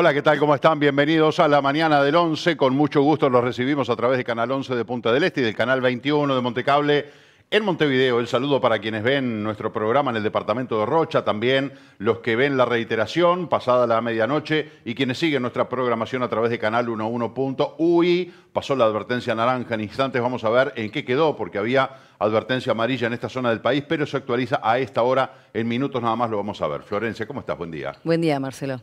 Hola, ¿qué tal? ¿Cómo están? Bienvenidos a la mañana del 11. Con mucho gusto los recibimos a través de Canal 11 de Punta del Este y del Canal 21 de Montecable en Montevideo. El saludo para quienes ven nuestro programa en el departamento de Rocha, también los que ven la reiteración pasada la medianoche y quienes siguen nuestra programación a través de Canal Uy, Pasó la advertencia naranja en instantes, vamos a ver en qué quedó, porque había advertencia amarilla en esta zona del país, pero se actualiza a esta hora, en minutos nada más lo vamos a ver. Florencia, ¿cómo estás? Buen día. Buen día, Marcelo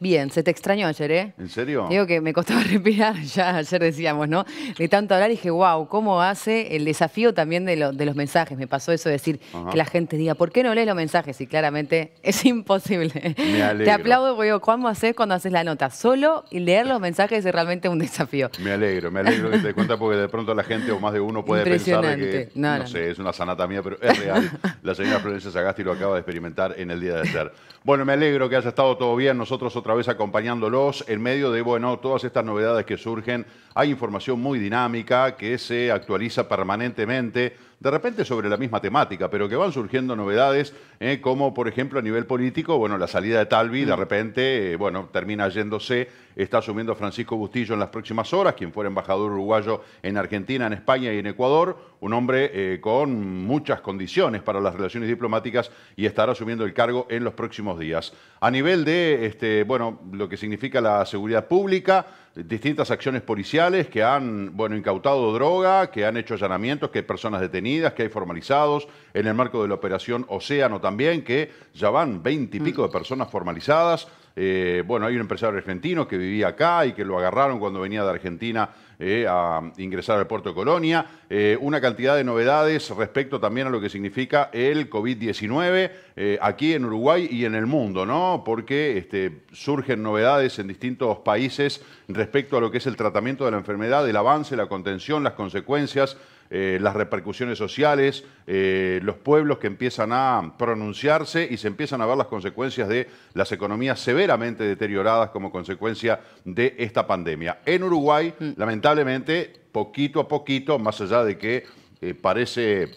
bien? se te extrañó ayer, ¿eh? ¿En serio? Digo que me costaba respirar, ya ayer decíamos, ¿no? De tanto hablar dije, wow, ¿cómo hace el desafío también de, los mensajes? Me pasó eso de decir que la gente diga, ¿por qué no lees los mensajes? Y claramente es imposible. Me alegro. Te aplaudo porque digo, ¿cómo haces cuando haces la nota? Solo leer los mensajes es realmente un desafío. Me alegro, me alegro que te des porque de pronto la gente o más de uno puede pensar que, no, sé, es una sanata mía, pero es real. La señora Florencia Sagasti lo acaba de experimentar en el día de ayer. Bueno, me alegro que haya estado todo bien nosotros otra vez acompañándolos en medio de, bueno, todas estas novedades que surgen hay información muy dinámica que se actualiza permanentemente, de repente sobre la misma temática, pero que van surgiendo novedades, eh, como por ejemplo a nivel político, bueno, la salida de Talvi, de mm. repente, eh, bueno, termina yéndose, está asumiendo Francisco Bustillo en las próximas horas, quien fuera embajador uruguayo en Argentina, en España y en Ecuador, un hombre eh, con muchas condiciones para las relaciones diplomáticas y estará asumiendo el cargo en los próximos días. A nivel de, este, bueno, lo que significa la seguridad pública, distintas acciones policiales que han, bueno, incautado droga, que han hecho allanamientos, que hay personas detenidas, que hay formalizados, en el marco de la operación Océano también, que ya van veintipico de mm. personas formalizadas. Eh, bueno, hay un empresario argentino que vivía acá y que lo agarraron cuando venía de Argentina eh, a ingresar al puerto de Colonia. Eh, una cantidad de novedades respecto también a lo que significa el COVID-19 eh, aquí en Uruguay y en el mundo, ¿no? Porque este, surgen novedades en distintos países respecto a lo que es el tratamiento de la enfermedad, el avance, la contención, las consecuencias eh, las repercusiones sociales, eh, los pueblos que empiezan a pronunciarse y se empiezan a ver las consecuencias de las economías severamente deterioradas como consecuencia de esta pandemia. En Uruguay, mm. lamentablemente, poquito a poquito, más allá de que eh, parece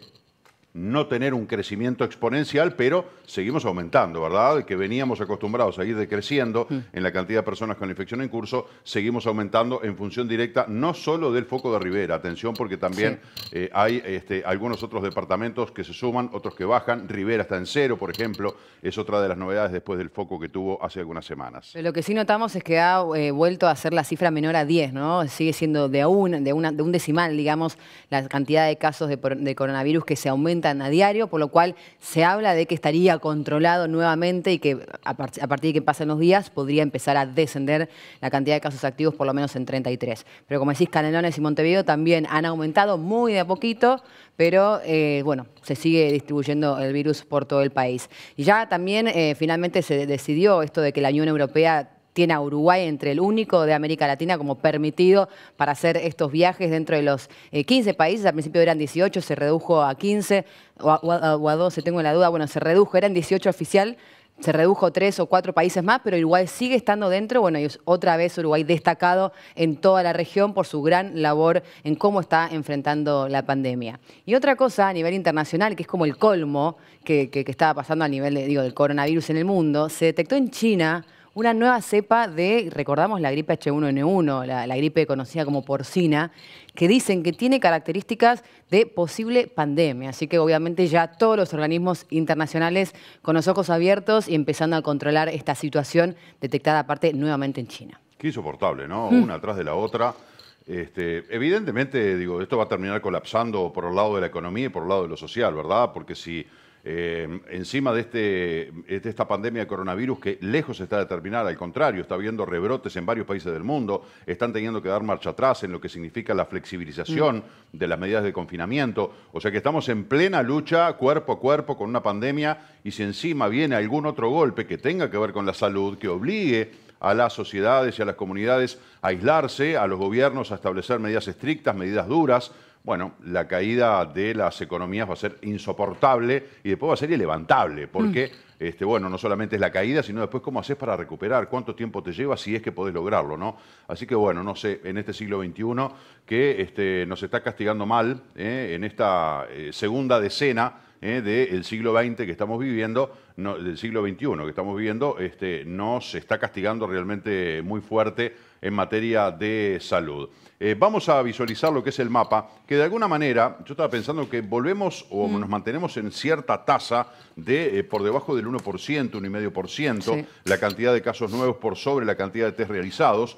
no tener un crecimiento exponencial, pero seguimos aumentando, ¿verdad? Que veníamos acostumbrados a ir decreciendo mm. en la cantidad de personas con infección en curso, seguimos aumentando en función directa no solo del foco de Rivera, atención porque también eh, hay este, algunos otros departamentos que se suman, otros que bajan, Rivera está en cero, por ejemplo, es otra de las novedades después del foco que tuvo hace algunas semanas. lo que sí notamos es que ha eh, vuelto a ser la cifra menor a 10, ¿no? Sigue siendo de, un, de, un decimal, digamos, la cantidad de casos de coronavirus que se aumenta a diario, por lo cual se habla de que estaría controlado nuevamente y que a, partir de que pasen los días podría empezar a descender la cantidad de casos activos por lo menos en 33. Pero como decís, Canelones y Montevideo también han aumentado muy de a poquito, pero eh, bueno, se sigue distribuyendo el virus por todo el país. Y ya también eh, finalmente se decidió esto de que la Unión Europea tiene a Uruguay entre el único de América Latina como permitido para hacer estos viajes dentro de los 15 eh, países. Al principio eran 18, se redujo a 15 o a, tengo la duda. Bueno, se redujo, eran 18 oficial se redujo tres o cuatro países más, pero Uruguay sigue estando dentro. Bueno, y es otra vez Uruguay destacado en toda la región por su gran labor en cómo está enfrentando la pandemia. Y otra cosa a nivel internacional, que es como el colmo que, estaba pasando a nivel del coronavirus en el mundo, se detectó en China una nueva cepa de, recordamos, la gripe H1N1, la, gripe conocida como porcina, que dicen que tiene características de posible pandemia. Así que obviamente ya todos los organismos internacionales con los ojos abiertos y empezando a controlar esta situación detectada aparte nuevamente en China. Qué insoportable, ¿no? Mm. Una atrás de la otra. Este, evidentemente, digo, esto va a terminar colapsando por el lado de la economía y por el lado de lo social, ¿verdad? Porque si Em, encima de, este, de esta pandemia de coronavirus que lejos está de terminar, al contrario, está habiendo rebrotes en varios países del mundo, están teniendo que dar marcha atrás en lo que significa la flexibilización mm. de las medidas de confinamiento, o sea que estamos en plena lucha cuerpo a cuerpo con una pandemia y si encima viene algún otro golpe que tenga que ver con la salud, que obligue a las sociedades y a las comunidades a aislarse, a los gobiernos a establecer medidas estrictas, medidas duras. Bueno, la caída de las economías va a ser insoportable y después va a ser elevantable, mm. porque Este, bueno, no solamente es la caída, sino después cómo haces para recuperar, cuánto tiempo te lleva si es que podés lograrlo, ¿no? Así que bueno, no sé, en este siglo XXI que este, nos está castigando mal, ¿eh? en esta eh, segunda decena eh, del siglo XX que estamos viviendo, del siglo XXI que estamos viviendo, este, nos está castigando realmente muy fuerte en materia de salud. Eh, vamos a visualizar lo que es el mapa, que de alguna manera, yo estaba pensando que volvemos o mm. nos mantenemos en cierta tasa de eh, por debajo del 1%, 1,5%, la cantidad de casos nuevos por sobre la cantidad de test realizados.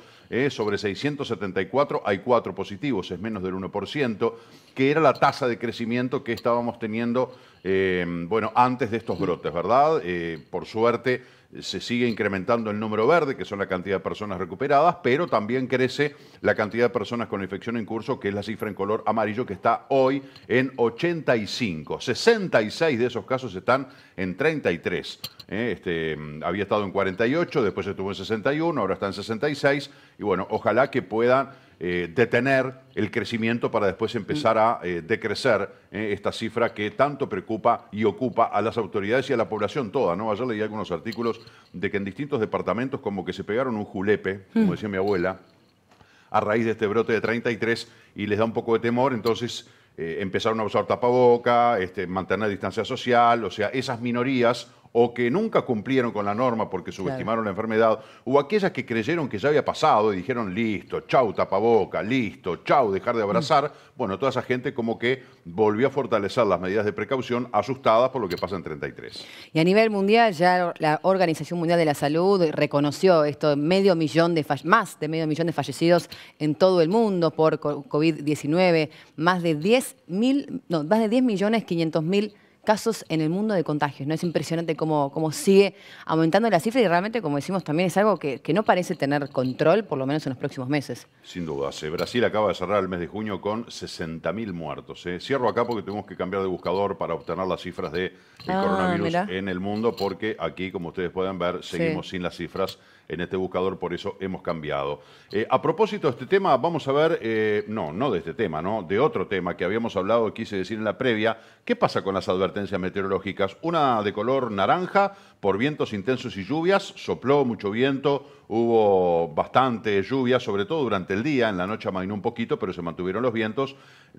sobre 674 hay 4 positivos, es menos del 1%, que era la tasa de crecimiento que estábamos teniendo Em, bueno, antes de estos brotes, ¿verdad? Eh, por suerte se sigue incrementando el número verde, que son la cantidad de personas recuperadas, pero también crece la cantidad de personas con infección en curso, que es la cifra en color amarillo, que está hoy en 85. 66 de esos casos están en 33. Eh, este, em, había estado en 48, después estuvo en 61, ahora está en 66, y bueno, ojalá que puedan... Eh, detener el crecimiento para después empezar a eh, decrecer eh, esta cifra que tanto preocupa y ocupa a las autoridades y a la población toda. ¿no? Ayer leí algunos artículos de que en distintos departamentos como que se pegaron un julepe, como decía mi abuela, a raíz de este brote de 33 y les da un poco de temor, entonces empezaron a usar tapaboca, este, mantener distancia social, o sea, esas minorías o que nunca cumplieron con la norma porque subestimaron la enfermedad, o aquellas que creyeron que ya había pasado y dijeron, listo, chau tapaboca, listo, chau dejar de abrazar, mm. bueno, toda esa gente como que volvió a fortalecer las medidas de precaución asustadas por lo que pasa en 33. Y a nivel mundial, ya la Organización Mundial de la Salud reconoció esto, medio millón de más de medio millón de fallecidos en todo el mundo por COVID-19, más de 10.500.000 más de casos en el mundo de contagios. ¿no? Es impresionante cómo, cómo sigue aumentando la cifra y realmente, como decimos, también es algo que, no parece tener control, por lo menos en los próximos meses. Sin duda. Brasil acaba de cerrar el mes de junio con 60.000 muertos. ¿eh? Cierro acá porque tuvimos que cambiar de buscador para obtener las cifras del de ah, coronavirus en el mundo, porque aquí, como ustedes pueden ver, seguimos sin las cifras en este buscador, por eso hemos cambiado. Eh, a propósito de este tema, vamos a ver, eh, no, no de este tema, ¿no? De otro tema que habíamos hablado, quise decir en la previa, ¿qué pasa con las advertencias meteorológicas? Una de color naranja por vientos intensos y lluvias, sopló mucho viento, hubo bastante lluvia, sobre todo durante el día, en la noche amainó un poquito, pero se mantuvieron los vientos.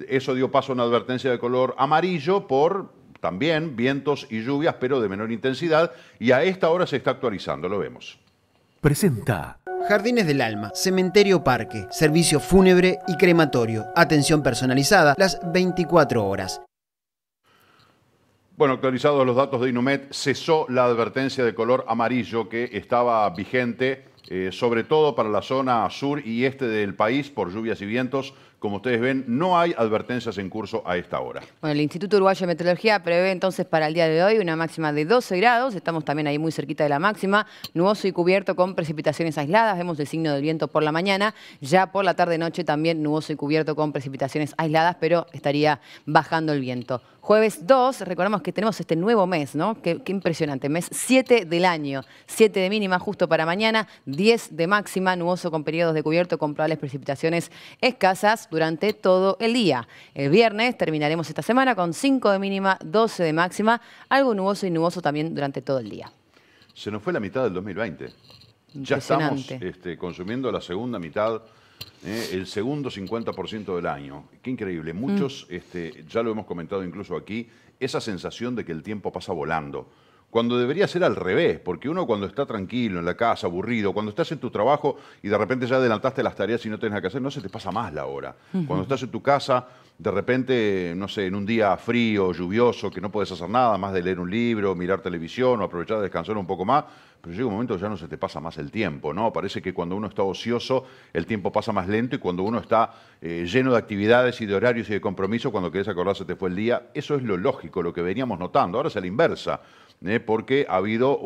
Eso dio paso a una advertencia de color amarillo por también vientos y lluvias, pero de menor intensidad, y a esta hora se está actualizando, lo vemos presenta. Jardines del Alma, Cementerio Parque, Servicio Fúnebre y Crematorio. Atención personalizada las 24 horas. Bueno, actualizados los datos de Inumet, cesó la advertencia de color amarillo que estaba vigente, eh, sobre todo para la zona sur y este del país, por lluvias y vientos como ustedes ven, no hay advertencias en curso a esta hora. Bueno, el Instituto Uruguayo de Meteorología prevé entonces para el día de hoy una máxima de 12 grados. Estamos también ahí muy cerquita de la máxima. Nuboso y cubierto con precipitaciones aisladas. Vemos el signo del viento por la mañana. Ya por la tarde-noche también nuboso y cubierto con precipitaciones aisladas, pero estaría bajando el viento. Jueves 2, recordamos que tenemos este nuevo mes, ¿no? Qué, impresionante. Mes 7 del año. 7 de mínima justo para mañana, 10 de máxima. Nuboso con periodos de cubierto con probables precipitaciones escasas durante todo el día. El viernes terminaremos esta semana con 5 de mínima, 12 de máxima, algo nuboso y nuboso también durante todo el día. Se nos fue la mitad del 2020. Ya estamos este, consumiendo la segunda mitad, eh, el segundo 50% del año. Qué increíble. Mm. Muchos, este, ya lo hemos comentado incluso aquí, esa sensación de que el tiempo pasa volando cuando debería ser al revés, porque uno cuando está tranquilo en la casa, aburrido, cuando estás en tu trabajo y de repente ya adelantaste las tareas y no tenés nada que hacer, no se te pasa más la hora. Cuando estás en tu casa, de repente, no sé, en un día frío, lluvioso, que no puedes hacer nada más de leer un libro, mirar televisión o aprovechar de descansar un poco más, pero llega un momento que ya no se te pasa más el tiempo, ¿no? Parece que cuando uno está ocioso, el tiempo pasa más lento y cuando uno está eh, lleno de actividades y de horarios y de compromiso, cuando querés acordarse te fue el día, eso es lo lógico, lo que veníamos notando. Ahora es a la inversa. ¿eh? porque ha habido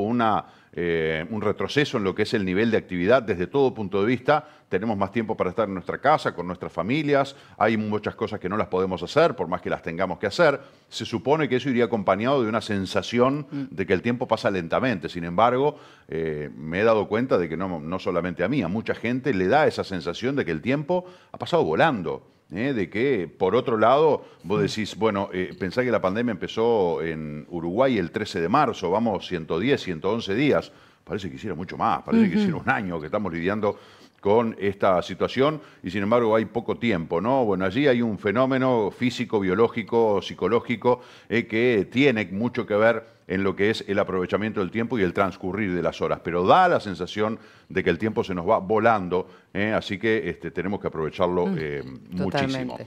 eh, un retroceso en lo que es el nivel de actividad desde todo punto de vista. Tenemos más tiempo para estar en nuestra casa, con nuestras familias, hay muchas cosas que no las podemos hacer, por más que las tengamos que hacer. Se supone que eso iría acompañado de una sensación mm. de que el tiempo pasa lentamente. Sin embargo, eh, me he dado cuenta de que no solamente a mí, a mucha gente le da esa sensación de que el tiempo ha pasado volando. ¿eh? de que, por otro lado, vos decís, bueno, eh, pensá que la pandemia empezó en Uruguay el 13 de marzo, vamos 110, 111 días, parece que hicieron mucho más, parece que hicieron un año que estamos lidiando con esta situación y sin embargo hay poco tiempo, ¿no? Bueno, allí hay un fenómeno físico, biológico, psicológico eh, que tiene mucho que ver en lo que es el aprovechamiento del tiempo y el transcurrir de las horas, pero da la sensación de que el tiempo se nos va volando, ¿eh? así que este, tenemos que aprovecharlo eh, mm, muchísimo.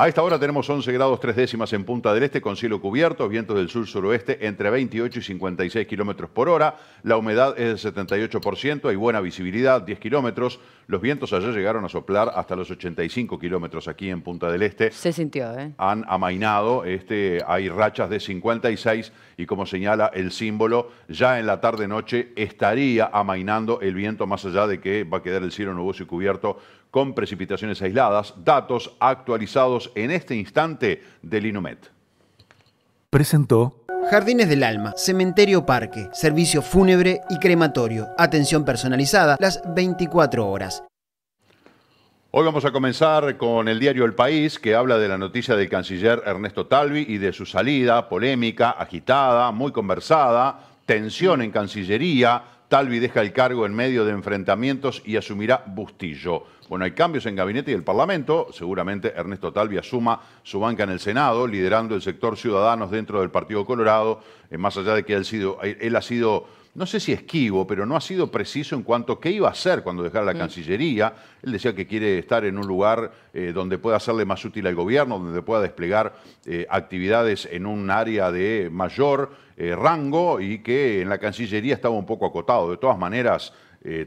A esta hora tenemos 11 grados tres décimas en Punta del Este con cielo cubierto, vientos del sur-suroeste entre 28 y 56 kilómetros por hora. La humedad es del 78%, hay buena visibilidad, 10 kilómetros. Los vientos allá llegaron a soplar hasta los 85 kilómetros aquí en Punta del Este. Se sintió, ¿eh? Han amainado, este, hay rachas de 56 y como señala el símbolo, ya en la tarde-noche estaría amainando el viento más allá de que va a quedar el cielo nuboso y cubierto con precipitaciones aisladas, datos actualizados en este instante del INUMET. Presentó Jardines del Alma, Cementerio Parque, Servicio Fúnebre y Crematorio, atención personalizada las 24 horas. Hoy vamos a comenzar con el diario El País, que habla de la noticia del canciller Ernesto Talvi y de su salida polémica, agitada, muy conversada, tensión en Cancillería, Talvi deja el cargo en medio de enfrentamientos y asumirá Bustillo. Bueno, hay cambios en gabinete y el Parlamento. Seguramente Ernesto Talvi asuma su banca en el Senado, liderando el sector ciudadanos dentro del Partido Colorado, eh, más allá de que sido, él ha sido no sé si esquivo, pero no ha sido preciso en cuanto a qué iba a hacer cuando dejara la mm. Cancillería. Él decía que quiere estar en un lugar eh, donde pueda serle más útil al gobierno, donde pueda desplegar eh, actividades en un área de mayor eh, rango y que en la Cancillería estaba un poco acotado. De todas maneras,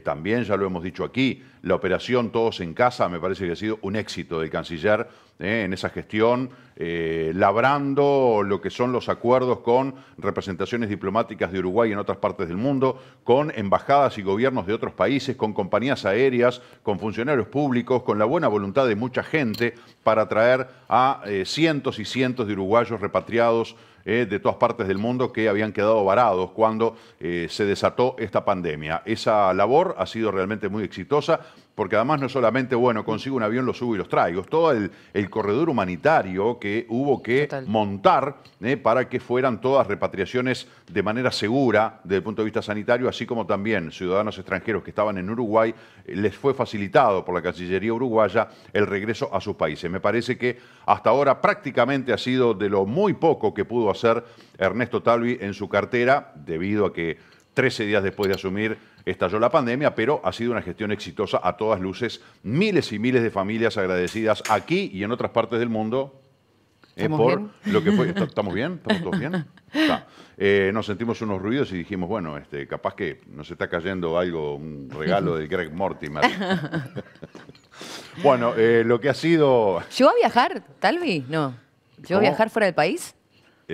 también ya lo hemos dicho aquí, la operación Todos en Casa me parece que ha sido un éxito del canciller ¿eh? en esa gestión, eh, labrando lo que son los acuerdos con representaciones diplomáticas de Uruguay en otras partes del mundo, con embajadas y gobiernos de otros países, con compañías aéreas, con funcionarios públicos, con la buena voluntad de mucha gente para traer a eh, cientos y cientos de uruguayos repatriados de todas partes del mundo que habían quedado varados cuando se desató esta pandemia. Esa labor ha sido realmente muy exitosa porque además no solamente, bueno, consigo un avión, lo subo y los traigo, todo el, el corredor humanitario que hubo que montar ¿eh? para que fueran todas repatriaciones de manera segura desde el punto de vista sanitario, así como también ciudadanos extranjeros que estaban en Uruguay, eh, les fue facilitado por la Cancillería uruguaya el regreso a sus países. Me parece que hasta ahora prácticamente ha sido de lo muy poco que pudo hacer Ernesto Talvi en su cartera, debido a que 13 días después de asumir estalló la pandemia, pero ha sido una gestión exitosa a todas luces. Miles y miles de familias agradecidas aquí y en otras partes del mundo eh, por lo que fue. ¿Estamos bien? ¿Estamos todos bien? Eh, nos sentimos unos ruidos y dijimos, bueno, este, capaz que nos está cayendo algo, un regalo de Greg Mortimer. bueno, eh, lo que ha sido. ¿Llegó a viajar, Talvi? No. ¿Llegó a viajar fuera del país?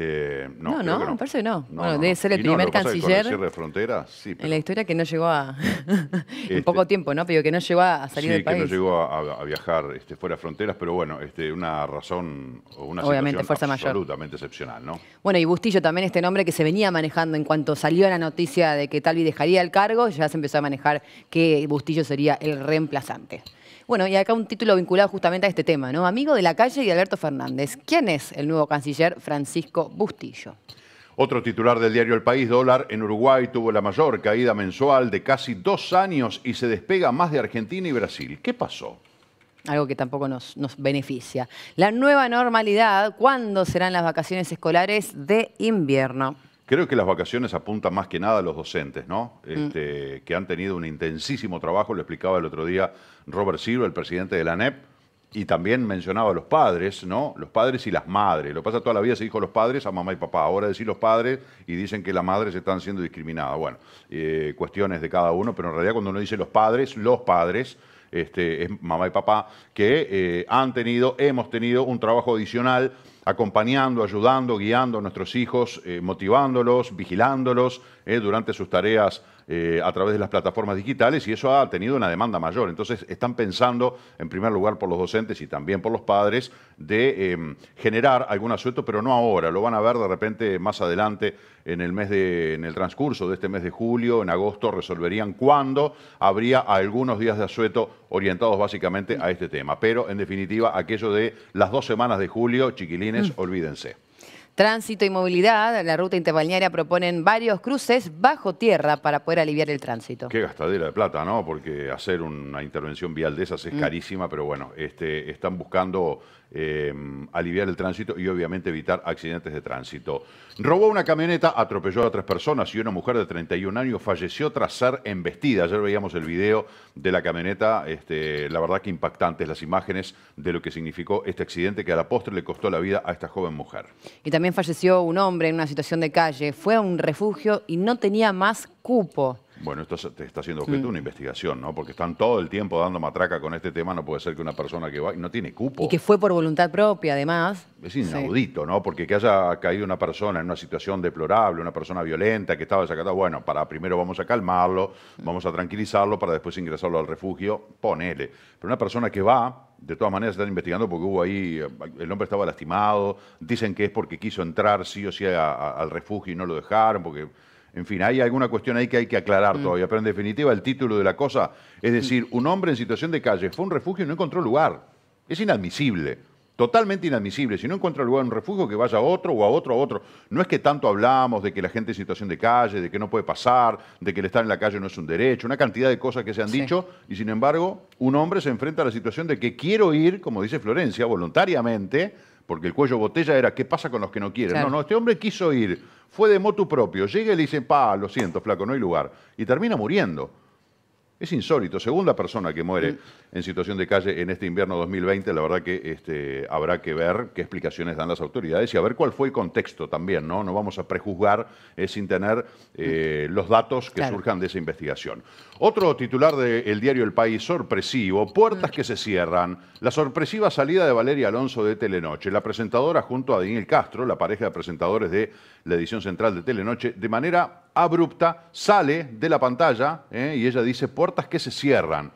Eh, no, no, no, parece que no. debe ser el primer canciller. frontera, En la historia que no llegó a. en este poco tiempo, ¿no? Pero que no llegó a salir del país. que no llegó a, viajar este, fuera de fronteras, pero bueno, este, una razón o una Obviamente, situación absolutamente excepcional, ¿no? Bueno, y Bustillo también, este nombre que se venía manejando en cuanto salió la noticia de que Talvi dejaría el cargo, ya se empezó a manejar que Bustillo sería el reemplazante. Bueno, y acá un título vinculado justamente a este tema, ¿no? Amigo de la calle y Alberto Fernández. ¿Quién es el nuevo canciller Francisco Bustillo? Otro titular del diario El País, dólar en Uruguay, tuvo la mayor caída mensual de casi dos años y se despega más de Argentina y Brasil. ¿Qué pasó? algo que tampoco nos, nos, beneficia. La nueva normalidad, ¿cuándo serán las vacaciones escolares de invierno? Creo que las vacaciones apuntan más que nada a los docentes, ¿no? Mm. Este, que han tenido un intensísimo trabajo, lo explicaba el otro día Robert Silva, el presidente de la ANEP, y también mencionaba a los padres, ¿no? Los padres y las madres. Lo pasa toda la vida se dijo los padres a mamá y papá. Ahora decir los padres y dicen que las madres están siendo discriminadas. Bueno, eh, cuestiones de cada uno, pero en realidad cuando uno dice los padres, los padres, este, es mamá y papá, que eh, han tenido, hemos tenido un trabajo adicional acompañando, ayudando, guiando a nuestros hijos, eh, motivándolos, vigilándolos eh, durante sus tareas eh, a través de las plataformas digitales y eso ha tenido una demanda mayor. Entonces están pensando, en primer lugar, por los docentes y también por los padres, de em, generar algún asueto, pero no ahora. Lo van a ver de repente más adelante en el mes de, en el transcurso de este mes de julio, en agosto, resolverían cuándo habría algunos días de asueto orientados básicamente a este tema. Pero, en definitiva, aquello de las dos semanas de julio, chiquilines, mm. olvídense. Tránsito y movilidad, la ruta interbalnearia proponen varios cruces bajo tierra para poder aliviar el tránsito. Qué gastadera de plata, ¿no? Porque hacer una intervención vial de esas es mm. carísima, pero bueno, este, están buscando Em, aliviar el tránsito y obviamente evitar accidentes de tránsito. Robó una camioneta, atropelló a tres personas y una mujer de 31 años falleció tras ser embestida. Ayer veíamos el video de la camioneta, este, la verdad que impactantes las imágenes de lo que significó este accidente que a la postre le costó la vida a esta joven mujer. Y también falleció un hombre en una situación de calle, fue a un refugio y no tenía más cupo. Bueno, esto te está siendo objeto de una investigación, ¿no? Porque están todo el tiempo dando matraca con este tema, no puede ser que una persona que va y no tiene cupo. Y que fue por voluntad propia, además. Es inaudito, ¿no? Porque que haya caído una persona en una situación deplorable, una persona violenta, que estaba desacatada, bueno, para primero vamos a calmarlo, vamos a tranquilizarlo para después ingresarlo al refugio, ponele. Pero una persona que va, de todas maneras están investigando porque hubo ahí, el hombre estaba lastimado, dicen que es porque quiso entrar sí o sí al refugio y no lo dejaron, porque en fin, hay alguna cuestión ahí que hay que aclarar mm. todavía, pero en definitiva el título de la cosa es decir, un hombre en situación de calle fue a un refugio y no encontró lugar. Es inadmisible, totalmente inadmisible. Si no encuentra lugar en un refugio, que vaya a otro o a otro, a otro. No es que tanto hablamos de que la gente en situación de calle, de que no puede pasar, de que el estar en la calle no es un derecho, una cantidad de cosas que se han dicho, y sin embargo, un hombre se enfrenta a la situación de que quiero ir, como dice Florencia, voluntariamente, porque el cuello botella era qué pasa con los que no quieren. No, no, este hombre quiso ir, fue de moto propio, llega y le dice, pa, lo siento, flaco, no hay lugar. Y termina muriendo. Es insólito. Segunda persona que muere mm. en situación de calle en este invierno 2020, la verdad que este, habrá que ver qué explicaciones dan las autoridades y a ver cuál fue el contexto también, ¿no? No vamos a prejuzgar eh, sin tener eh, mm. los datos que surjan de esa investigación. Otro titular del diario El País, sorpresivo, puertas mm. que se cierran. La sorpresiva salida de Valeria Alonso de Telenoche, la presentadora junto a Daniel Castro, la pareja de presentadores de la edición central de Telenoche, de manera abrupta, sale de la pantalla ¿eh? y ella dice puertas que se cierran.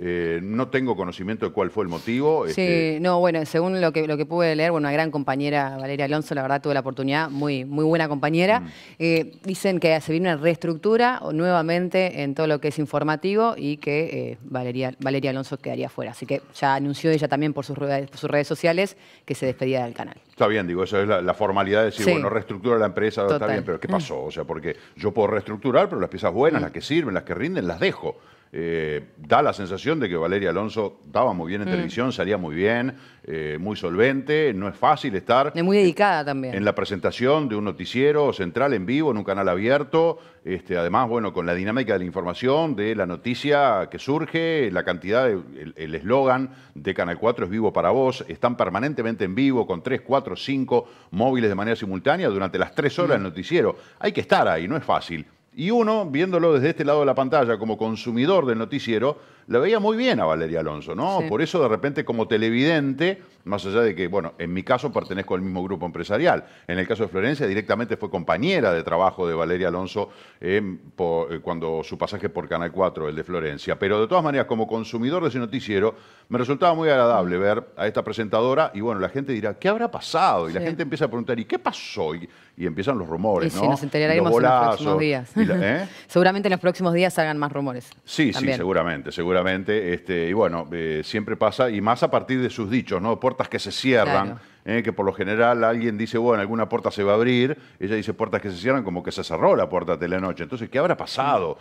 Eh, no tengo conocimiento de cuál fue el motivo. Sí, este, no, bueno, según lo que, lo que pude leer, bueno, una gran compañera, Valeria Alonso, la verdad tuve la oportunidad, muy, muy buena compañera. Mm. Eh, dicen que se viene una reestructura nuevamente en todo lo que es informativo y que eh, Valeria, Valeria Alonso quedaría fuera. Así que ya anunció ella también por sus redes, sus redes sociales que se despedía del canal. Está bien, digo, esa es la, formalidad de decir, bueno, reestructura la empresa, está bien, pero ¿qué mm. pasó? O sea, porque yo puedo reestructurar, pero las piezas buenas, las que sirven, las que rinden, las dejo. Eh, da la sensación de que Valeria Alonso daba muy bien en mm. televisión, salía muy bien, eh, muy solvente, no es fácil estar. Es muy dedicada también. En la presentación de un noticiero central en vivo, en un canal abierto, este, además, bueno, con la dinámica de la información, de la noticia que surge, la cantidad, el eslogan de Canal 4 es vivo para vos, están permanentemente en vivo con 3, 4, 5 móviles de manera simultánea durante las 3 horas mm. del noticiero. Hay que estar ahí, no es fácil. Y uno, viéndolo desde este lado de la pantalla como consumidor del noticiero, la veía muy bien a Valeria Alonso, ¿no? Por eso de repente como televidente, más allá de que, bueno, en mi caso pertenezco al mismo grupo empresarial, en el caso de Florencia directamente fue compañera de trabajo de Valeria Alonso eh, eh, cuando su pasaje por Canal 4, el de Florencia, pero de todas maneras como consumidor de ese noticiero me resultaba muy agradable ver a esta presentadora y bueno, la gente dirá, ¿qué habrá pasado? Y la gente empieza a preguntar, ¿y qué pasó? ¿Y y empiezan los rumores, ¿no? Sí, nos enteraremos en los próximos días. ¿eh? seguramente en los próximos días salgan más rumores. Sí, sí, seguramente, seguramente. Este, y bueno, eh, siempre pasa, y más a partir de sus dichos, ¿no? Puertas que se cierran. ¿eh? que por lo general alguien dice, bueno, alguna puerta se va a abrir, ella dice puertas que se cierran, como que se cerró la puerta de la noche. Entonces, ¿qué habrá pasado?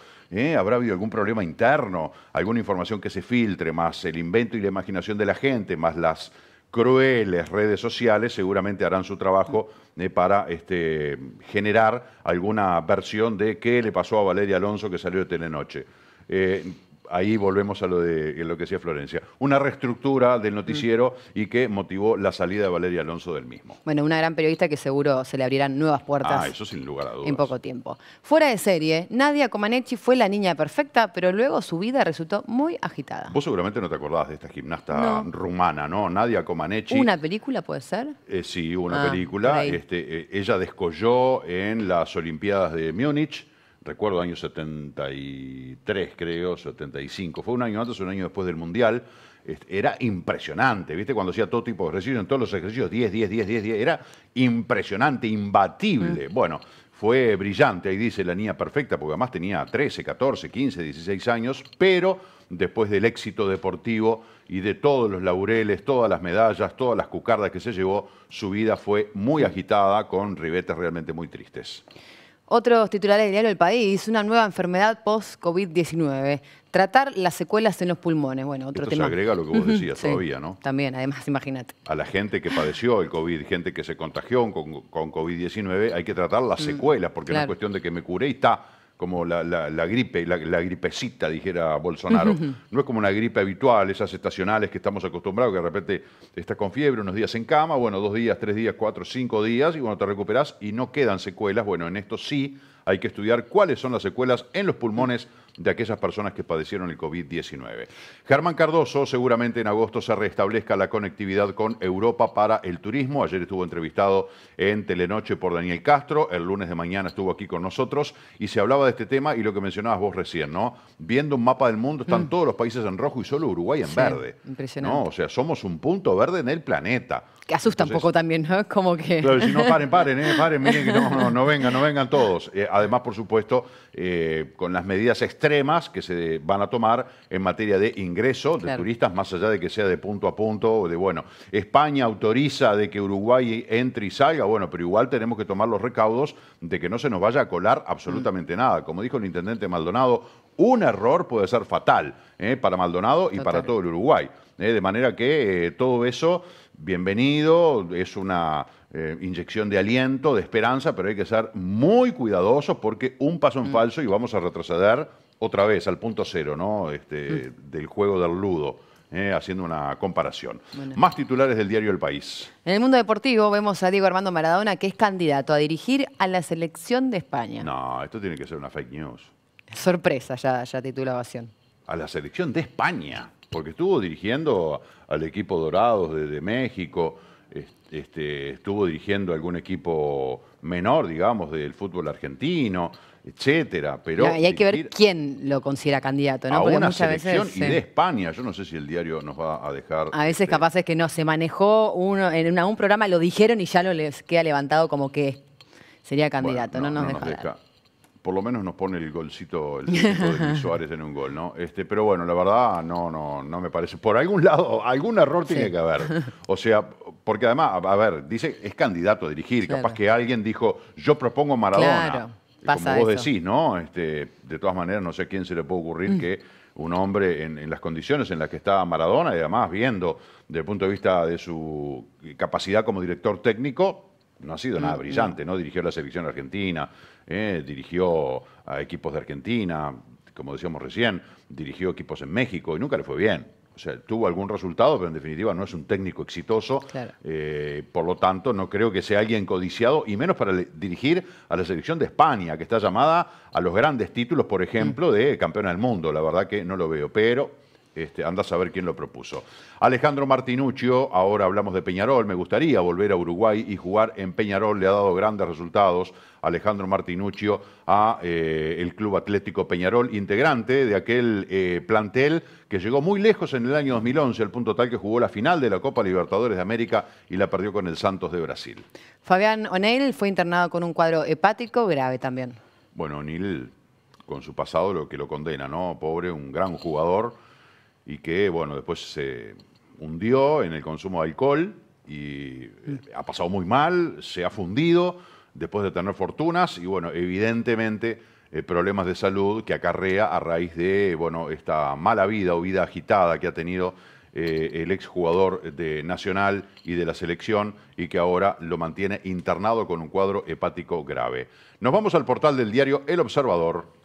¿Habrá habido algún problema interno? ¿Alguna información que se filtre? Más el invento y la imaginación de la gente, más las crueles redes sociales seguramente harán su trabajo eh, para este, generar alguna versión de qué le pasó a Valeria Alonso que salió de Telenoche. Eh, ahí volvemos a lo de eh, lo que decía Florencia, una reestructura del mm. noticiero y que motivó la salida de Valeria Alonso del mismo. Bueno, una gran periodista que seguro se le abrirán nuevas puertas. Ah, eso sin lugar En poco tiempo. Fuera de serie, Nadia Comaneci fue la niña perfecta, pero luego su vida resultó muy agitada. Vos seguramente no te acordás de esta gimnasta rumana, ¿no? Nadia Comaneci. ¿Una película puede ser? Eh, sí, una ah, película. Este, eh, ella descolló en las Olimpiadas de Múnich recuerdo, año 73 creo, 75, fue un año antes, un año después del Mundial, era impresionante, ¿viste? Cuando hacía todo tipo de ejercicios, en todos los ejercicios, 10, 10, 10, 10, 10, era impresionante, imbatible. Mm. Bueno, fue brillante, ahí dice la niña perfecta, porque además tenía 13, 14, 15, 16 años, pero después del éxito deportivo y de todos los laureles, todas las medallas, todas las cucardas que se llevó, su vida fue muy agitada con ribetes realmente muy tristes. Otros titulares del diario El País, una nueva enfermedad post-COVID-19, tratar las secuelas en los pulmones. Bueno, otro tema. se agrega a lo que vos decías todavía, ¿no? También, además, imagínate. A la gente que padeció el COVID, gente que se contagió con, COVID-19, hay que tratar las mm, secuelas, porque no es cuestión de que me curé y está como la, gripe, la, gripecita, dijera Bolsonaro. No es como una gripe habitual, esas estacionales que estamos acostumbrados, que de repente estás con fiebre unos días en cama, bueno, dos días, tres días, cuatro, cinco días, y bueno, te recuperas y no quedan secuelas, bueno, en esto sí hay que estudiar cuáles son las secuelas en los pulmones de aquellas personas que padecieron el COVID-19. Germán Cardoso, seguramente en agosto se restablezca la conectividad con Europa para el turismo. Ayer estuvo entrevistado en Telenoche por Daniel Castro, el lunes de mañana estuvo aquí con nosotros y se hablaba de este tema y lo que mencionabas vos recién, ¿no? Viendo un mapa del mundo, están mm. todos los países en rojo y solo Uruguay en verde. Impresionante. ¿no? O sea, somos un punto verde en el planeta. Que asusta un poco también, ¿no? Como que... Claro, si no, paren, paren, eh, paren, miren que no, vengan, no vengan todos. Eh, además, por supuesto, eh, con las medidas extremas que se van a tomar en materia de ingreso de turistas, más allá de que sea de punto a punto, o de bueno, España autoriza de que Uruguay entre y salga, bueno, pero igual tenemos que tomar los recaudos de que no se nos vaya a colar absolutamente mm. nada. Como dijo el intendente Maldonado, un error puede ser fatal ¿eh? para Maldonado y para todo el Uruguay. ¿eh? de manera que eh, todo eso, bienvenido, es una inyección de aliento, de esperanza, pero hay que ser muy cuidadosos porque un paso en mm. falso y vamos a retroceder otra vez al punto cero ¿no? Este, mm. del juego del ludo. ¿eh? haciendo una comparación. Más titulares del diario El País. En el mundo deportivo vemos a Diego Armando Maradona que es candidato a dirigir a la selección de España. No, esto tiene que ser una fake news. Sorpresa, ya, ya titulación. A la selección de España, porque estuvo dirigiendo al equipo Dorados de México este, estuvo dirigiendo algún equipo menor, digamos, del fútbol argentino, etcétera. Pero y hay que ver quién lo considera candidato, ¿no? A Porque muchas veces, y de eh, España. Yo no sé si el diario nos va a dejar. A veces este, capaz es que no se manejó uno en algún un programa, lo dijeron y ya lo les queda levantado como que sería candidato. no, nos, por lo menos nos pone el golcito, el de Luis Suárez en un gol, ¿no? Este, pero bueno, la verdad, no, no, no me parece. Por algún lado, algún error tiene que haber. O sea, porque además, a ver, dice, es candidato a dirigir. Capaz que alguien dijo, yo propongo Maradona. Claro, pasa Como vos decís, ¿no? Este, de todas maneras, no sé a quién se le puede ocurrir mm. que un hombre en, las condiciones en las que estaba Maradona y además viendo desde el punto de vista de su capacidad como director técnico, no ha sido nada mm, brillante, ¿no? Dirigió la selección argentina, ¿eh? dirigió a equipos de Argentina, como decíamos recién, dirigió equipos en México y nunca le fue bien. O sea, tuvo algún resultado, pero en definitiva no es un técnico exitoso. Eh, por lo tanto, no creo que sea alguien codiciado, y menos para dirigir a la selección de España, que está llamada a los grandes títulos, por ejemplo, mm. de campeona del mundo. La verdad que no lo veo, pero este, anda a saber quién lo propuso. Alejandro Martinuccio, ahora hablamos de Peñarol. Me gustaría volver a Uruguay y jugar en Peñarol. Le ha dado grandes resultados Alejandro Martinuccio al eh, Club Atlético Peñarol, integrante de aquel eh, plantel que llegó muy lejos en el año 2011, al punto tal que jugó la final de la Copa Libertadores de América y la perdió con el Santos de Brasil. Fabián O'Neill fue internado con un cuadro hepático grave también. Bueno, O'Neill, con su pasado, lo que lo condena, ¿no? Pobre, un gran jugador y que, bueno, después se hundió en el consumo de alcohol y eh, ha pasado muy mal, se ha fundido después de tener fortunas y, bueno, evidentemente eh, problemas de salud que acarrea a raíz de, bueno, esta mala vida o vida agitada que ha tenido eh, el exjugador de Nacional y de la selección y que ahora lo mantiene internado con un cuadro hepático grave. Nos vamos al portal del diario El Observador.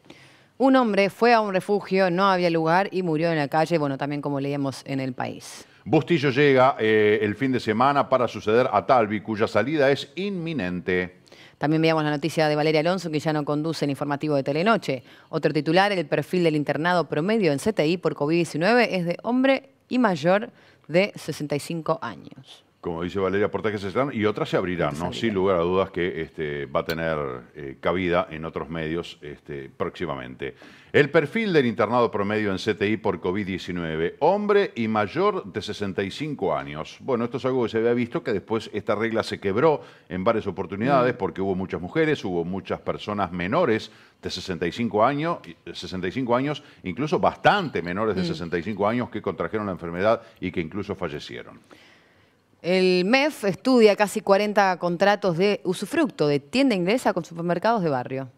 Un hombre fue a un refugio, no había lugar y murió en la calle, bueno, también como leíamos en el país. Bustillo llega eh, el fin de semana para suceder a Talvi, cuya salida es inminente. También veíamos la noticia de Valeria Alonso, que ya no conduce el informativo de Telenoche. Otro titular, el perfil del internado promedio en CTI por COVID-19 es de hombre y mayor de 65 años como dice Valeria, puertas se y otras se abrirán, ¿no? Sin lugar a dudas que este, va a tener eh, cabida en otros medios este, próximamente. El perfil del internado promedio en CTI por COVID-19, hombre y mayor de 65 años. Bueno, esto es algo que se había visto, que después esta regla se quebró en varias oportunidades mm. porque hubo muchas mujeres, hubo muchas personas menores de 65 años, 65 años, incluso bastante menores de 65 mm. años que contrajeron la enfermedad y que incluso fallecieron. El MEF estudia casi 40 contratos de usufructo de tienda ingresa con supermercados de barrio.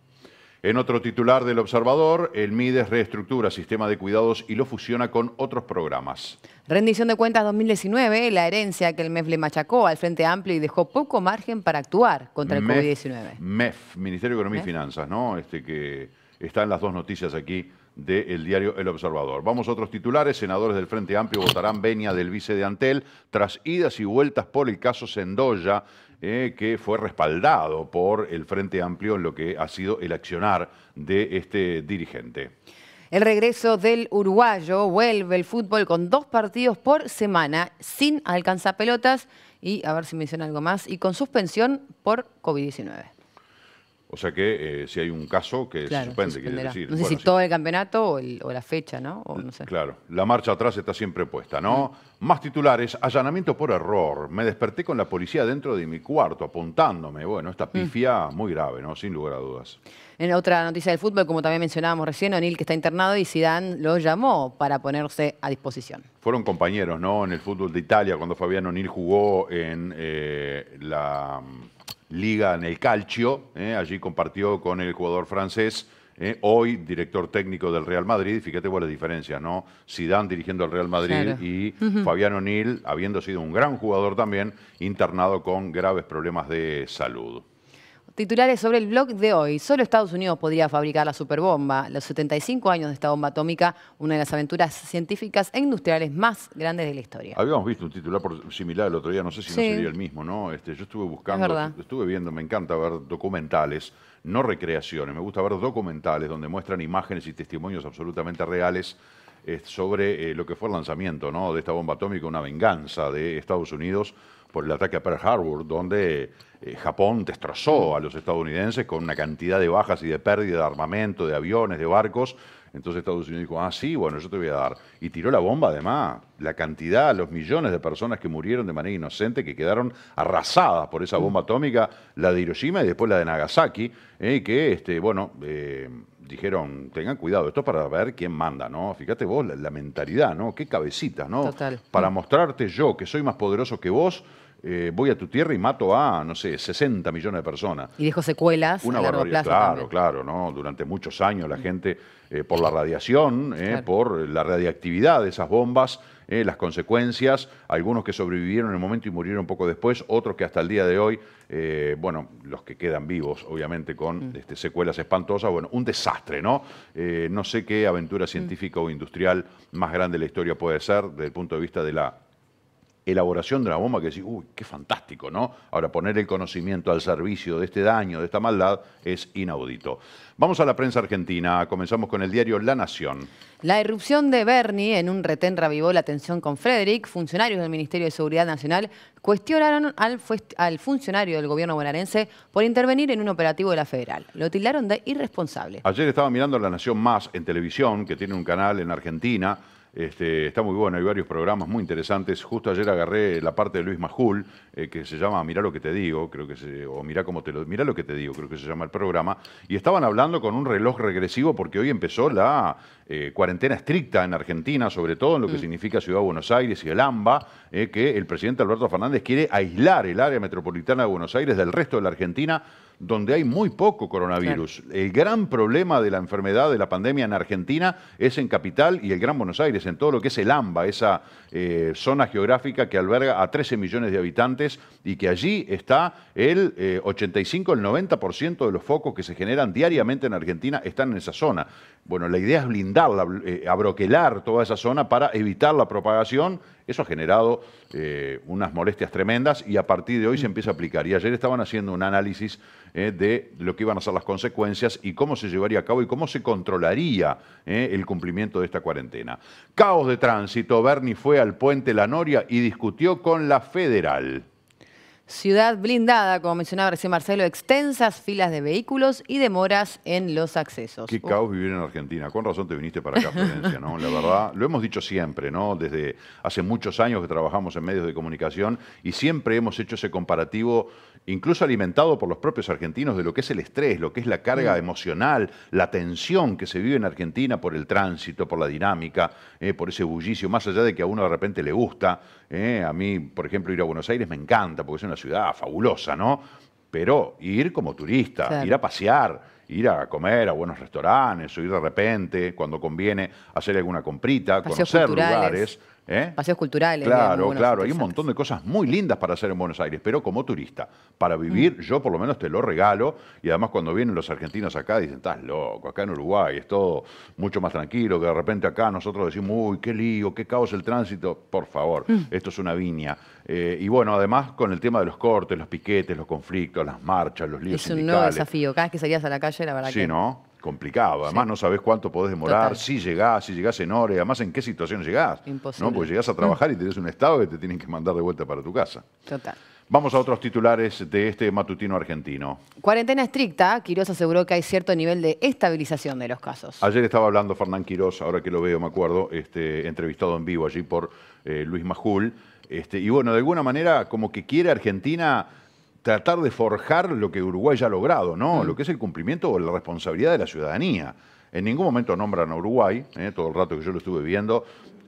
En otro titular del Observador, el MIDES reestructura sistema de cuidados y lo fusiona con otros programas. Rendición de cuentas 2019, la herencia que el MEF le machacó al Frente Amplio y dejó poco margen para actuar contra el COVID-19. MEF, Ministerio de Economía y Finanzas, ¿no? Este que está en las dos noticias aquí del diario El Observador. Vamos a otros titulares. Senadores del Frente Amplio votarán venia del vice de Antel tras idas y vueltas por el caso Sendoya, eh, que fue respaldado por el Frente Amplio en lo que ha sido el accionar de este dirigente. El regreso del uruguayo vuelve el fútbol con dos partidos por semana sin pelotas y, a ver si menciona algo más, y con suspensión por COVID-19. O sea que eh, si hay un caso que se suspende, quiere decir. No sé si todo el campeonato o, la fecha, ¿no? Claro, la marcha atrás está siempre puesta, ¿no? Más titulares, allanamiento por error. Me desperté con la policía dentro de mi cuarto apuntándome. Bueno, esta pifia muy grave, ¿no? Sin lugar a dudas. En otra noticia del fútbol, como también mencionábamos recién, O'Neill que está internado y Zidane lo llamó para ponerse a disposición. Fueron compañeros, ¿no? En el fútbol de Italia, cuando Fabián O'Neill jugó en eh, la liga en el calcio, ¿eh? allí compartió con el jugador francés. ¿eh? hoy director técnico del Real Madrid, fíjate cuál es la diferencia, ¿no? Zidane dirigiendo al Real Madrid y Fabián O'Neill, habiendo sido un gran jugador también, internado con graves problemas de salud. Titulares sobre el blog de hoy. Solo Estados Unidos podría fabricar la superbomba. Los 75 años de esta bomba atómica, una de las aventuras científicas e industriales más grandes de la historia. Habíamos visto un titular similar el otro día, no sé si no sería el mismo, ¿no? Este, yo estuve buscando, estuve viendo, me encanta ver documentales, no recreaciones, me gusta ver documentales donde muestran imágenes y testimonios absolutamente reales eh, sobre eh, lo que fue el lanzamiento de esta bomba atómica, una venganza de Estados Unidos por el ataque a Pearl Harbor, donde eh, Japón destrozó a los estadounidenses con una cantidad de bajas y de pérdida de armamento, de aviones, de barcos. Entonces Estados Unidos dijo, ah, sí, bueno, yo te voy a dar. Y tiró la bomba además. La cantidad, los millones de personas que murieron de manera inocente, que quedaron arrasadas por esa bomba atómica, la de Hiroshima y después la de Nagasaki, eh, que, este, bueno, eh, dijeron, tengan cuidado, esto para ver quién manda, ¿no? Fíjate vos la, mentalidad, ¿no? Qué cabecita ¿no? Total. Para mostrarte yo que soy más poderoso que vos, eh, voy a tu tierra y mato a, no sé, 60 millones de personas. Y dejo secuelas Una a largo plazo. Claro, claro, ¿no? Durante muchos años la gente, eh, por la radiación, eh, por la radiactividad de esas bombas, las consecuencias, algunos que sobrevivieron en el momento y murieron poco después, otros que hasta el día de hoy, bueno, los que quedan vivos, obviamente, con mm. este, secuelas espantosas, bueno, un desastre, ¿no? no sé qué aventura mm. científica o industrial más grande de la historia puede ser desde el punto de vista de la elaboración de la bomba que decís, uy, qué fantástico, ¿no? Ahora, poner el conocimiento al servicio de este daño, de esta maldad, es inaudito. Vamos a la prensa argentina. Comenzamos con el diario La Nación. La irrupción de Bernie en un retén ravivó la atención con Frederick. Funcionarios del Ministerio de Seguridad Nacional cuestionaron al, al funcionario del gobierno bonaerense por intervenir en un operativo de la federal. Lo tildaron de irresponsable. Ayer estaba mirando La Nación Más en televisión, que tiene un canal en Argentina este, está muy bueno, hay varios programas muy interesantes. Justo ayer agarré la parte de Luis Majul, eh, que se llama Mirá lo que te digo, creo que se, o Mirá cómo te lo, Mirá lo que te digo, creo que se llama el programa. Y estaban hablando con un reloj regresivo porque hoy empezó la eh, cuarentena estricta en Argentina, sobre todo en lo que mm. significa Ciudad de Buenos Aires y el AMBA, eh, que el presidente Alberto Fernández quiere aislar el área metropolitana de Buenos Aires del resto de la Argentina donde hay muy poco coronavirus. El gran problema de la enfermedad, de la pandemia en Argentina, es en Capital y el Gran Buenos Aires, en todo lo que es el AMBA, esa eh, zona geográfica que alberga a 13 millones de habitantes y que allí está el 85, eh, el 90% de los focos que se generan diariamente en Argentina están en esa zona. Bueno, la idea es blindar, eh, abroquelar toda esa zona para evitar la propagación. Eso ha generado eh, unas molestias tremendas y a partir de hoy se mm. empieza a aplicar. Y ayer estaban haciendo un análisis eh, de lo que iban a ser las consecuencias y cómo se llevaría a cabo y cómo se controlaría el cumplimiento de esta cuarentena. Caos de tránsito. Bernie fue al puente La Noria y discutió con la federal ciudad blindada, como mencionaba recién Marcelo, extensas filas de vehículos y demoras en los accesos. Qué caos vivir en Argentina. Con razón te viniste para acá, Florencia, ¿no? La verdad, lo hemos dicho siempre, ¿no? Desde hace muchos años que trabajamos en medios de comunicación y siempre hemos hecho ese comparativo incluso alimentado por los propios argentinos, de lo que es el estrés, lo que es la carga mm. emocional, la tensión que se vive en Argentina por el tránsito, por la dinámica, eh, por ese bullicio, más allá de que a uno de repente le gusta. Eh, a mí, por ejemplo, ir a Buenos Aires me encanta, porque es una ciudad fabulosa, ¿no? Pero ir como turista, ir a pasear, ir a comer a buenos restaurantes o ir de repente, cuando conviene, hacer alguna comprita, conocer lugares ¿Eh? Paseos culturales. Claro, claro. Hay un montón de cosas muy lindas para hacer en Buenos Aires, pero como turista. Para mm. vivir, yo por lo menos te lo regalo. Y además cuando vienen los argentinos acá dicen, estás loco, acá en Uruguay es todo mucho más tranquilo, que de repente acá nosotros decimos, uy, qué lío, qué caos el tránsito. Por favor, mm. esto es una viña. Eh, y bueno, además con el tema de los cortes, los piquetes, los conflictos, las marchas, los líos Es un nuevo desafío. Cada vez que salías a la calle, la verdad sí, ¿no? complicado. Además, no sabes cuánto podés demorar, si llegás, si llegás en horas, además en qué situación llegás. Imposible. ¿no? Porque llegás a mm. trabajar y tenés un estado que te tienen que mandar de vuelta para tu casa. Total. Vamos a otros titulares de este matutino argentino. Cuarentena estricta, Quirós aseguró que hay cierto nivel de estabilización de los casos. Ayer estaba hablando Fernán Quirós, ahora que lo veo me acuerdo, este, entrevistado en vivo allí por eh, Luis Majul. Este, y bueno, de alguna manera como que quiere Argentina tratar de forjar lo que Uruguay ya ha logrado, ¿no? Mm. Lo que es el cumplimiento o la responsabilidad de la ciudadanía. En ningún momento nombran a Uruguay, ¿eh? todo el rato que yo lo estuve viendo,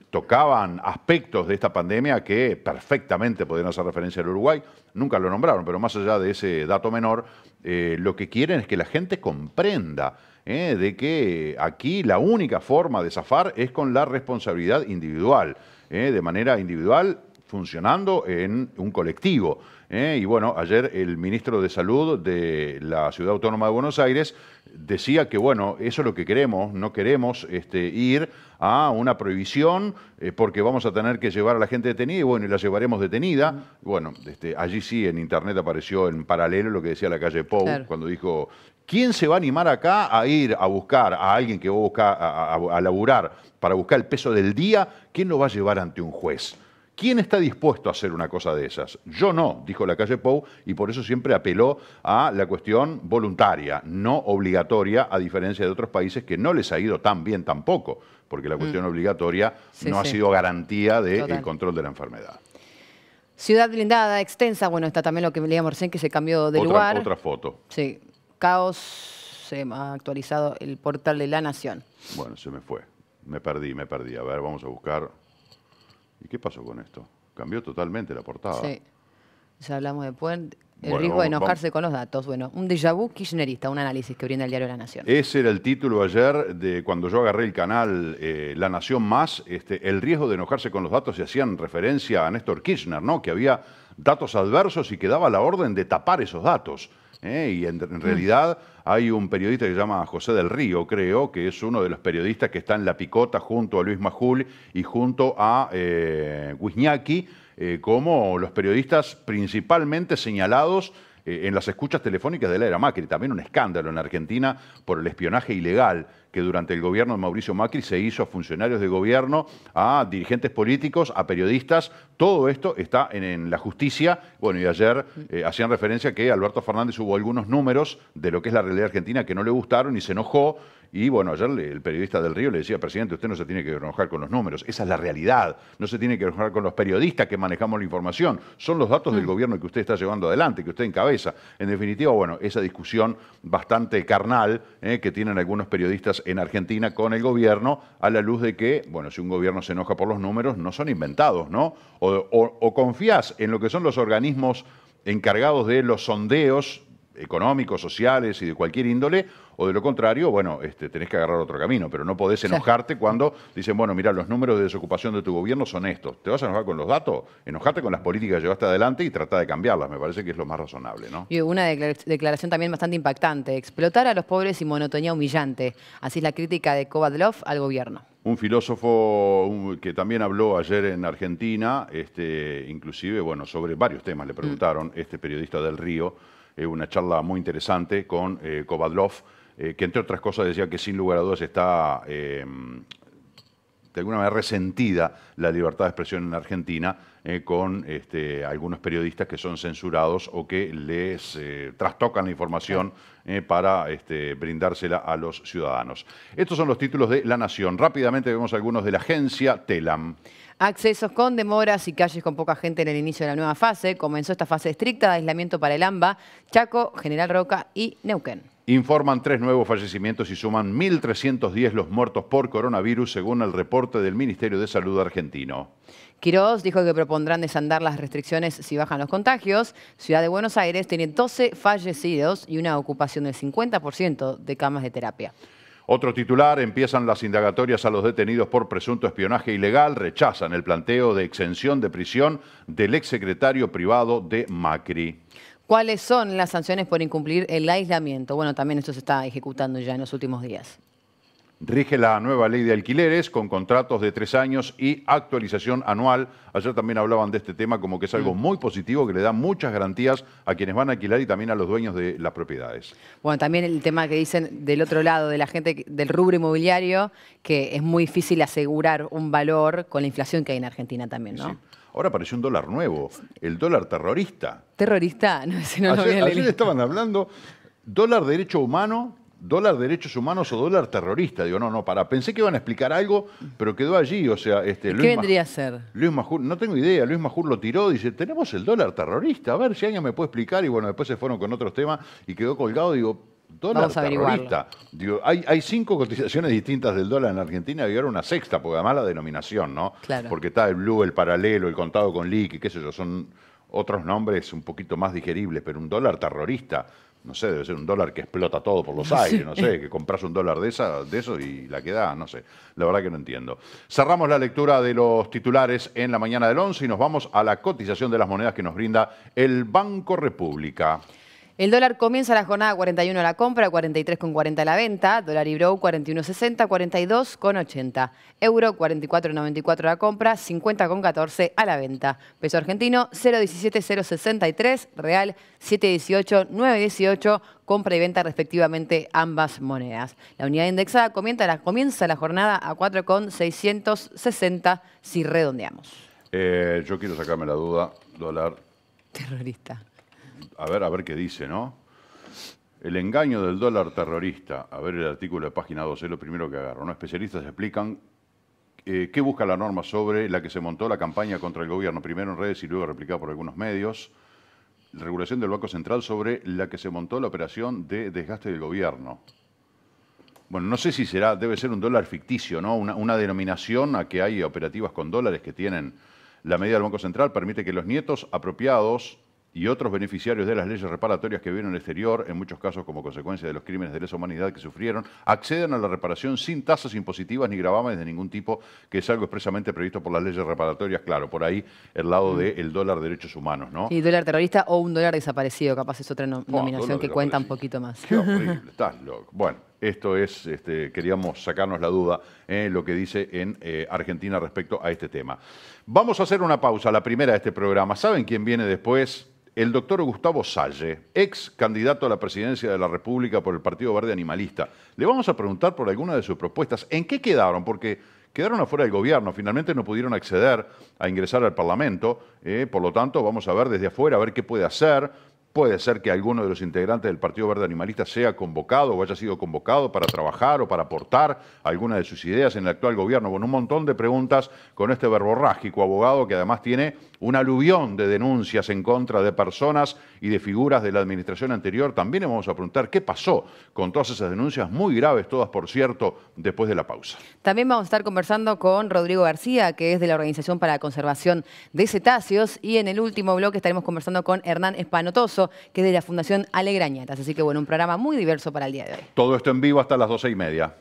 tocaban aspectos de esta pandemia que perfectamente podían hacer referencia al Uruguay, nunca lo nombraron, pero más allá de ese dato menor, eh, lo que quieren es que la gente comprenda ¿eh? de que aquí la única forma de zafar es con la responsabilidad individual, de manera individual funcionando en un colectivo. ¿eh? y bueno, ayer el ministro de Salud de la Ciudad Autónoma de Buenos Aires decía que, bueno, eso es lo que queremos, no queremos este, ir a una prohibición eh, porque vamos a tener que llevar a la gente detenida y bueno, y la llevaremos detenida. Bueno, este, allí sí en internet apareció en paralelo lo que decía la calle Pou cuando dijo, ¿quién se va a animar acá a ir a buscar a alguien que va a, a laburar para buscar el peso del día? ¿Quién lo va a llevar ante un juez? ¿Quién está dispuesto a hacer una cosa de esas? Yo no, dijo la calle Pou, y por eso siempre apeló a la cuestión voluntaria, no obligatoria, a diferencia de otros países que no les ha ido tan bien tampoco, porque la mm. cuestión obligatoria no ha sido garantía del control de la enfermedad. Ciudad blindada, extensa, bueno, está también lo que leíamos recién, que se cambió de lugar. Otra foto. Sí, caos, se ha actualizado el portal de La Nación. Bueno, se me fue, me perdí, me perdí. A ver, vamos a buscar... ¿Y qué pasó con esto? Cambió totalmente la portada. Sí. Ya hablamos de puente. El riesgo de enojarse con los datos. Bueno, un déjà vu kirchnerista, un análisis que brinda el diario La Nación. Ese era el título ayer de cuando yo agarré el canal eh, La Nación Más. Este, el riesgo de enojarse con los datos se hacían referencia a Néstor Kirchner, ¿no? Que había datos adversos y que daba la orden de tapar esos datos. ¿eh? Y en, mm. realidad. Hay un periodista que se llama José del Río, creo, que es uno de los periodistas que está en La Picota junto a Luis Majul y junto a eh, eh como los periodistas principalmente señalados eh, en las escuchas telefónicas de la era Macri. También un escándalo en Argentina por el espionaje ilegal que durante el gobierno de Mauricio Macri se hizo a funcionarios de gobierno, a dirigentes políticos, a periodistas. Todo esto está en, la justicia. Bueno, y ayer eh, hacían referencia que Alberto Fernández hubo algunos números de lo que es la realidad argentina que no le gustaron y se enojó. Y bueno, ayer el periodista del Río le decía, presidente, usted no se tiene que enojar con los números, esa es la realidad, no se tiene que enojar con los periodistas que manejamos la información, son los datos del mm. gobierno que usted está llevando adelante, que usted encabeza. En definitiva, bueno, esa discusión bastante carnal eh, que tienen algunos periodistas en Argentina con el gobierno a la luz de que, bueno, si un gobierno se enoja por los números, no son inventados, ¿no? O, confías en lo que son los organismos encargados de los sondeos económicos, sociales y de cualquier índole, o de lo contrario, bueno, este, tenés que agarrar otro camino, pero no podés enojarte cuando dicen, bueno, mira, los números de desocupación de tu gobierno son estos. ¿Te vas a enojar con los datos? enojarte con las políticas que llevaste adelante y trata de cambiarlas, me parece que es lo más razonable, Y una declaración también bastante impactante, explotar a los pobres y monotonía humillante. Así es la crítica de Kovadlov al gobierno un filósofo que también habló ayer en Argentina, este, inclusive, bueno, sobre varios temas le mm. preguntaron, este periodista del Río, eh, una charla muy interesante con eh, eh, que entre otras cosas decía que sin lugar a dudas está em, de alguna manera resentida la libertad de expresión en Argentina eh, con este, algunos periodistas que son censurados o que les eh, trastocan la información para este, brindársela a los ciudadanos. Estos son los títulos de La Nación. Rápidamente vemos algunos de la agencia Telam. Accesos con demoras y calles con poca gente en el inicio de la nueva fase. Comenzó esta fase estricta de aislamiento para el AMBA, Chaco, General Roca y Neuquén. Informan tres nuevos fallecimientos y suman 1.310 los muertos por coronavirus, según el reporte del Ministerio de Salud argentino. Quiroz dijo que propondrán desandar las restricciones si bajan los contagios. Ciudad de Buenos Aires tiene 12 fallecidos y una ocupación del 50% de camas de terapia. Otro titular, empiezan las indagatorias a los detenidos por presunto espionaje ilegal, rechazan el planteo de exención de prisión del exsecretario privado de Macri. ¿Cuáles son las sanciones por incumplir el aislamiento? Bueno, también esto se está ejecutando ya en los últimos días. Rige la nueva ley de alquileres con contratos de tres años y actualización anual. Ayer también hablaban de este tema como que es algo mm. muy positivo, que le da muchas garantías a quienes van a alquilar y también a los dueños de las propiedades. Bueno, también el tema que dicen del otro lado, de la gente del rubro inmobiliario, que es muy difícil asegurar un valor con la inflación que hay en Argentina también, ¿no? Ahora apareció un dólar nuevo, el dólar terrorista. Terrorista, no, no lo estaban hablando dólar derecho humano, dólar derechos humanos o dólar terrorista. Digo, no, no, para. Pensé que iban a explicar algo, pero quedó allí. O sea, este, ¿Qué vendría a ser? Luis Majur, no tengo idea. Luis Majur lo tiró, dice, tenemos el dólar terrorista. A ver si alguien me puede explicar. Y bueno, después se fueron con otros temas y quedó colgado. Digo, dólar terrorista. Digo, hay, cinco cotizaciones distintas del dólar en Argentina y ahora una sexta, porque además la denominación, ¿no? Claro. Porque está el blue, el paralelo, el contado con leak, qué sé yo, son otros nombres un poquito más digeribles, pero un dólar terrorista, no sé, debe ser un dólar que explota todo por los aires, no sé, que compras un dólar de, esa, de eso y la queda, no sé, la verdad que no entiendo. Cerramos la lectura de los titulares en la mañana del 11 y nos vamos a la cotización de las monedas que nos brinda el Banco República. El dólar comienza la jornada 41 a la compra, 43,40 a la venta, dólar bro, 41,60, 42,80, euro 44,94 a la compra, 50,14 a la venta, peso argentino 0,17,063, real 7,18, 9,18, compra y venta respectivamente ambas monedas. La unidad indexada comienza la, comienza la jornada a 4,660 si redondeamos. Eh, yo quiero sacarme la duda, dólar. Terrorista a ver, a ver qué dice, ¿no? El engaño del dólar terrorista. A ver el artículo de página 12, es lo primero que agarro. ¿no? Especialistas explican eh, qué busca la norma sobre la que se montó la campaña contra el gobierno, primero en redes y luego replicada por algunos medios. regulación del Banco Central sobre la que se montó la operación de desgaste del gobierno. Bueno, no sé si será, debe ser un dólar ficticio, ¿no? una denominación a que hay operativas con dólares que tienen la medida del Banco Central permite que los nietos apropiados y otros beneficiarios de las leyes reparatorias que vienen en el exterior, en muchos casos como consecuencia de los crímenes de lesa humanidad que sufrieron, acceden a la reparación sin tasas impositivas ni gravámenes de ningún tipo, que es algo expresamente previsto por las leyes reparatorias, claro, por ahí el lado del de dólar derechos humanos, ¿no? dólar terrorista o un dólar desaparecido, capaz es otra nominación que cuenta un poquito más. Bueno, esto es, este, queríamos sacarnos la duda en eh, lo que dice en eh, Argentina respecto a este tema. Vamos a hacer una pausa, la primera de este programa. ¿Saben quién viene después? el doctor Gustavo Salle, ex candidato a la presidencia de la República por el Partido Verde Animalista. Le vamos a preguntar por alguna de sus propuestas. ¿En qué quedaron? Porque quedaron afuera del gobierno, finalmente no pudieron acceder a ingresar al Parlamento, eh, por lo tanto vamos a ver desde afuera, a ver qué puede hacer, Puede ser que alguno de los integrantes del Partido Verde Animalista sea convocado o haya sido convocado para trabajar o para aportar alguna de sus ideas en el actual gobierno. Bueno, un montón de preguntas con este verborrágico abogado que además tiene un aluvión de denuncias en contra de personas y de figuras de la administración anterior. También le vamos a preguntar qué pasó con todas esas denuncias, muy graves todas, por cierto, después de la pausa. También vamos a estar conversando con Rodrigo García, que es de la Organización para la Conservación de Cetáceos. Y en el último bloque estaremos conversando con Hernán Espanotoso, que es de la Fundación Alegrañetas. Así que bueno, un programa muy diverso para el día de hoy. Todo esto en vivo hasta las doce y media.